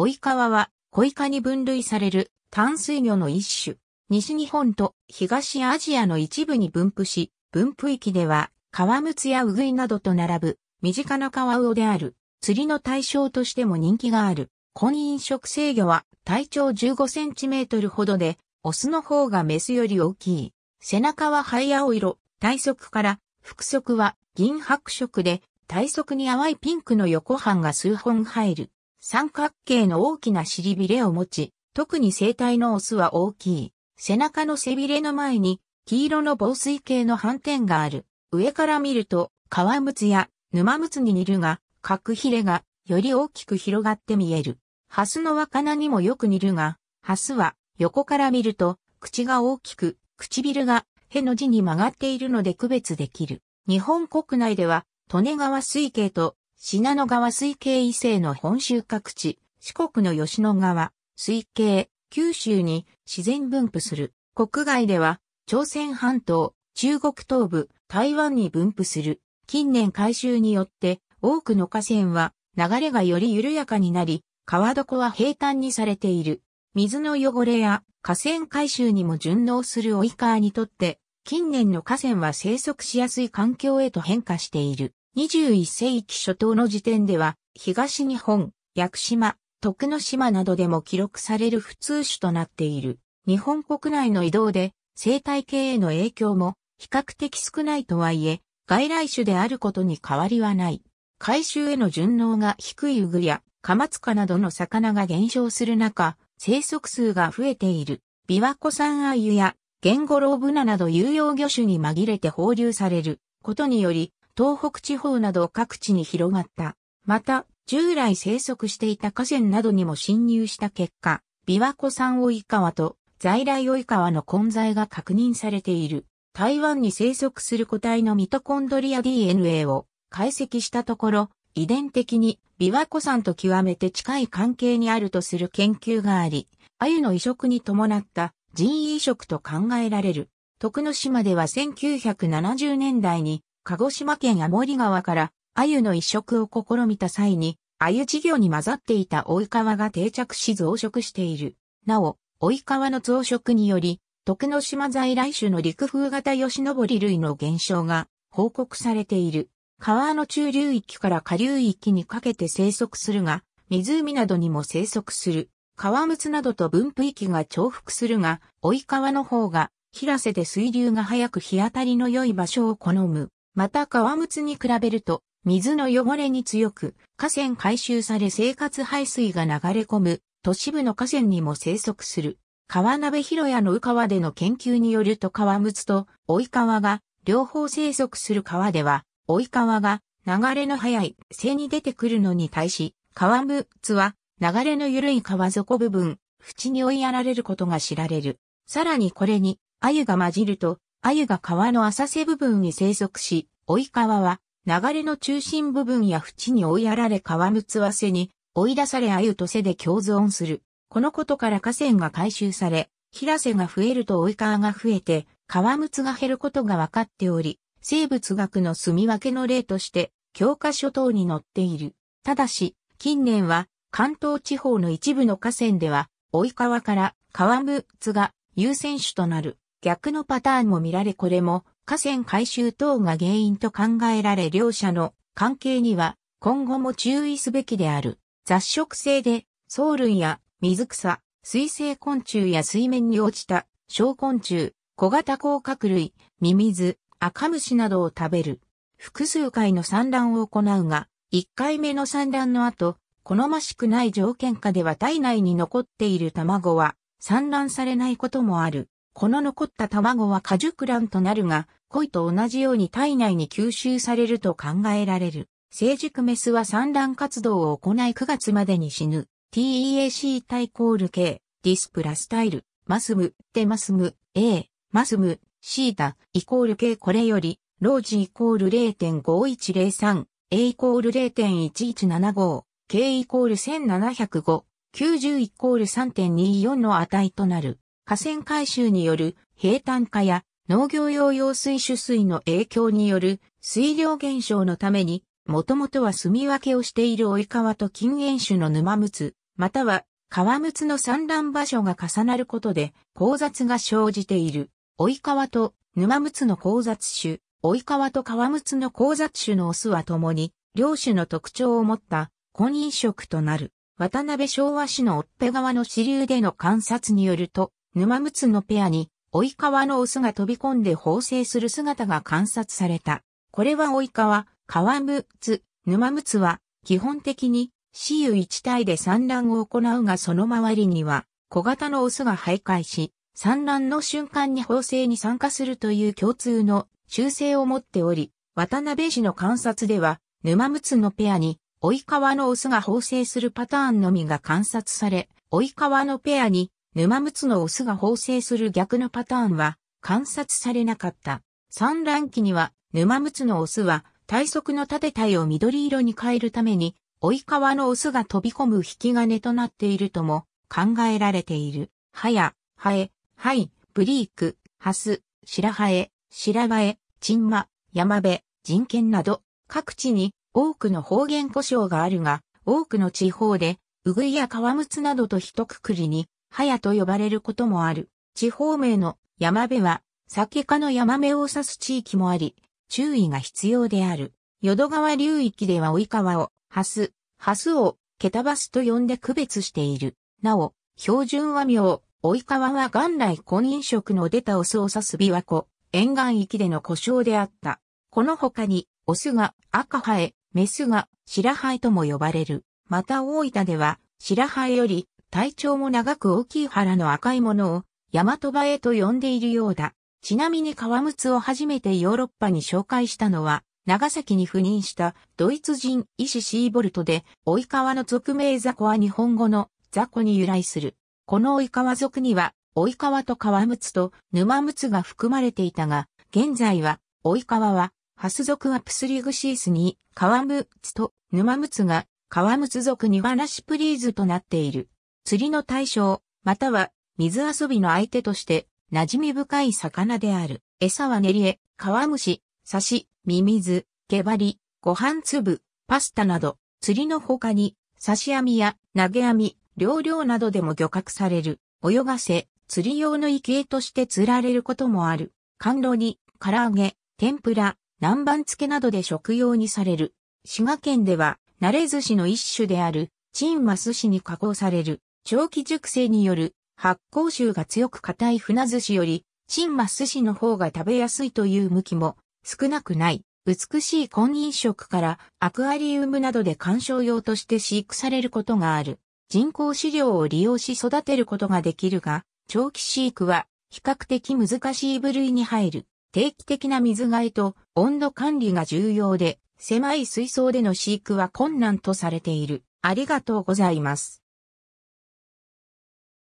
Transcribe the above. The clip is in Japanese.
オイカワは、コイカに分類される淡水魚の一種。西日本と東アジアの一部に分布し、分布域では、カワムツやウグイなどと並ぶ、身近なカワウオである。釣りの対象としても人気がある。婚姻食制魚は、体長15センチメートルほどで、オスの方がメスより大きい。背中は灰青色、体側から、腹側は銀白色で、体側に淡いピンクの横半が数本入る。三角形の大きな尻びれを持ち、特に生体のオスは大きい。背中の背びれの前に、黄色の防水系の斑点がある。上から見ると、皮むつや沼むつに似るが、角ひれがより大きく広がって見える。ハスの若菜にもよく似るが、ハスは横から見ると、口が大きく、唇がへの字に曲がっているので区別できる。日本国内では、利根川水系と信濃川水系異西の本州各地、四国の吉野川、水系、九州に自然分布する。国外では、朝鮮半島、中国東部、台湾に分布する。近年改修によって、多くの河川は流れがより緩やかになり、川床は平坦にされている。水の汚れや河川改修にも順応するオイカーにとって、近年の河川は生息しやすい環境へと変化している。21世紀初頭の時点では、東日本、屋久島、徳之島などでも記録される普通種となっている。日本国内の移動で生態系への影響も比較的少ないとはいえ、外来種であることに変わりはない。回収への順応が低いウグやカマツカなどの魚が減少する中、生息数が増えている。琵琶湖ンアユやゲンゴロウブナなど有用魚種に紛れて放流されることにより、東北地方など各地に広がった。また、従来生息していた河川などにも侵入した結果、琵琶湖産及川と在来及川の混在が確認されている。台湾に生息する個体のミトコンドリア DNA を解析したところ、遺伝的に琵琶湖山と極めて近い関係にあるとする研究があり、鮎の移植に伴った人移植と考えられる。徳之島では1970年代に鹿児島県天森川から鮎の移植を試みた際に、鮎事業に混ざっていた追い川が定着し増殖している。なお、追い川の増殖により、徳之島在来種の陸風型ヨシノボリ類の減少が報告されている。川の中流域から下流域にかけて生息するが、湖などにも生息する。川むつなどと分布域が重複するが、追い川の方が、平瀬で水流が速く日当たりの良い場所を好む。またむ靴に比べると、水の汚れに強く、河川回収され生活排水が流れ込む、都市部の河川にも生息する。川鍋広屋のか川での研究によると川靴と追い川が両方生息する川では、追い川が流れの速い背に出てくるのに対し、川つは流れの緩い川底部分、縁に追いやられることが知られる。さらにこれに、鮎が混じると、鮎が川の浅瀬部分に生息し、追い川は流れの中心部分や縁に追いやられ川むつわせに追い出され鮎と背で共存する。このことから河川が回収され、平瀬が増えると追い川が増えて、川むつが減ることが分かっており、生物学の住み分けの例として、教科書等に載っている。ただし、近年は、関東地方の一部の河川では、追い川から川むつが優先種となる。逆のパターンも見られこれも河川回収等が原因と考えられ両者の関係には今後も注意すべきである。雑食性で藻類や水草、水生昆虫や水面に落ちた小昆虫、小型甲殻類、ミミズ、赤虫などを食べる。複数回の産卵を行うが、1回目の産卵の後、好ましくない条件下では体内に残っている卵は産卵されないこともある。この残った卵は果熟卵となるが、恋と同じように体内に吸収されると考えられる。成熟メスは産卵活動を行い9月までに死ぬ。TEAC 対コール K、ディスプラスタイル、マスム、デマスム、A、マスム、シータ、イコール K これより、ロージイコール0.5103、A イコール0.1175、K イコール1705、90イコール3.24の値となる。河川改修による平坦化や農業用用水取水の影響による水量減少のために、もともとは住み分けをしている及川と禁煙種の沼むつ、または川つの産卵場所が重なることで交雑が生じている。及川と沼むつの交雑種、及川と川つの交雑種のオスは共に、両種の特徴を持った婚姻色となる。渡辺昭和市の追っ手川の支流での観察によると、沼つのペアに、及川のオスが飛び込んで放生する姿が観察された。これは及川、川つ、沼つは、基本的に、死有一体で産卵を行うがその周りには、小型のオスが徘徊し、産卵の瞬間に放生に参加するという共通の習性を持っており、渡辺氏の観察では、沼つのペアに、及川のオスが放生するパターンのみが観察され、及川のペアに、沼ムツのオスが放生する逆のパターンは観察されなかった。産卵期には沼ムツのオスは体側の縦体を緑色に変えるために、追い川のオスが飛び込む引き金となっているとも考えられている。ハや、ハエ、ハイ、ブリーク、ハス、白ハエ、白バエ、チンマ、ヤマベ、人権など、各地に多くの方言故障があるが、多くの地方で、うぐいや川むつなどと一括りにヤと呼ばれることもある。地方名の山辺は、酒かの山目を指す地域もあり、注意が必要である。淀川流域では及川を、ハス、ハスを、ケタバスと呼んで区別している。なお、標準和名、及川は元来婚姻色の出たオスを指す琵琶湖、沿岸域での故障であった。この他に、オスが赤ハエ、メスが白ハエとも呼ばれる。また大分では、白ハエより体長も長く大きい腹の赤いものを、ヤマトバエと呼んでいるようだ。ちなみに革靴を初めてヨーロッパに紹介したのは、長崎に赴任したドイツ人医師シーボルトで、追川の俗名ザコは日本語のザコに由来する。この追川族には、追イカワと革靴と沼靴が含まれていたが、現在は、追川は、ハス族アプスリグシースに、革靴と沼靴が、革靴族にはなしプリーズとなっている。釣りの対象、または水遊びの相手として馴染み深い魚である。餌は練り絵、川虫、刺し、ミミズ、毛針、ご飯粒、パスタなど、釣りの他に、刺し網や投げ網、両漁などでも漁獲される。泳がせ、釣り用の生贄として釣られることもある。甘露に、唐揚げ、天ぷら、南蛮漬けなどで食用にされる。滋賀県では、慣れ寿司の一種である、チンマ寿司に加工される。長期熟成による発酵臭が強く硬い船寿司より、新マ寿司の方が食べやすいという向きも少なくない。美しい婚姻色からアクアリウムなどで観賞用として飼育されることがある。人工飼料を利用し育てることができるが、長期飼育は比較的難しい部類に入る。定期的な水替えと温度管理が重要で、狭い水槽での飼育は困難とされている。ありがとうございます。